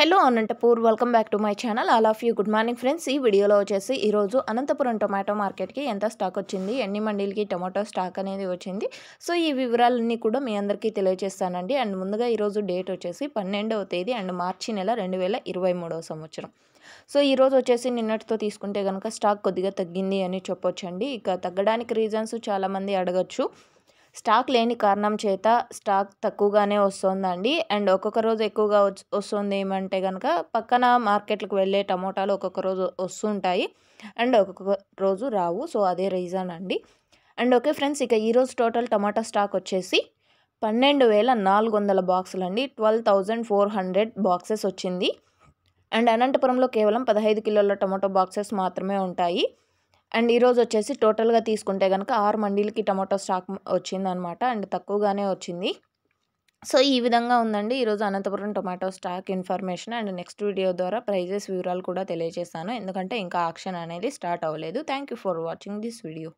hello Anantapur welcome back to my channel all of you good morning friends ఈ వీడియోలో వచ్చేసి ఈరోజు అనంతపురం టొమాటో మార్కెట్కి ఎంత స్టాక్ వచ్చింది ఎన్ని మండీలకి టొమాటో స్టాక్ అనేది వచ్చింది సో ఈ వివరాలన్నీ కూడా మీ అందరికీ తెలియజేస్తానండి అండ్ ముందుగా ఈరోజు డేట్ వచ్చేసి పన్నెండవ తేదీ అండ్ మార్చి నెల రెండు వేల ఇరవై సంవత్సరం సో ఈరోజు వచ్చేసి నిన్నటితో తీసుకుంటే కనుక స్టాక్ కొద్దిగా తగ్గింది అని చెప్పొచ్చండి ఇక తగ్గడానికి రీజన్స్ చాలామంది అడగచ్చు స్టాక్ లేని కారణం చేత స్టాక్ తక్కువగానే వస్తుందండి అండ్ ఒక్కొక్క రోజు ఎక్కువగా వస్తుంది ఏమంటే కనుక పక్కన మార్కెట్లకు వెళ్ళే టమోటాలు ఒక్కొక్క రోజు వస్తుంటాయి అండ్ ఒక్కొక్క రోజు రావు సో అదే రీజన్ అండి అండ్ ఓకే ఫ్రెండ్స్ ఇక ఈరోజు టోటల్ టమాటా స్టాక్ వచ్చేసి పన్నెండు వేల నాలుగు వందల బాక్సులు అండి twelve thousand four hundred boxes వచ్చింది అండ్ అనంతపురంలో కేవలం పదహైదు కిలోల టమాటో బాక్సెస్ మాత్రమే ఉంటాయి అండ్ ఈరోజు వచ్చేసి టోటల్గా తీసుకుంటే కనుక ఆరు మండీలకి టమాటో స్టాక్ వచ్చిందనమాట అండ్ తక్కువగానే వచ్చింది సో ఈ విధంగా ఉందండి ఈరోజు Anantapuram tomato stock information and next video ద్వారా ప్రైజెస్ వివరాలు కూడా తెలియజేస్తాను ఎందుకంటే ఇంకా ఆక్షన్ అనేది స్టార్ట్ అవ్వలేదు thank for watching this video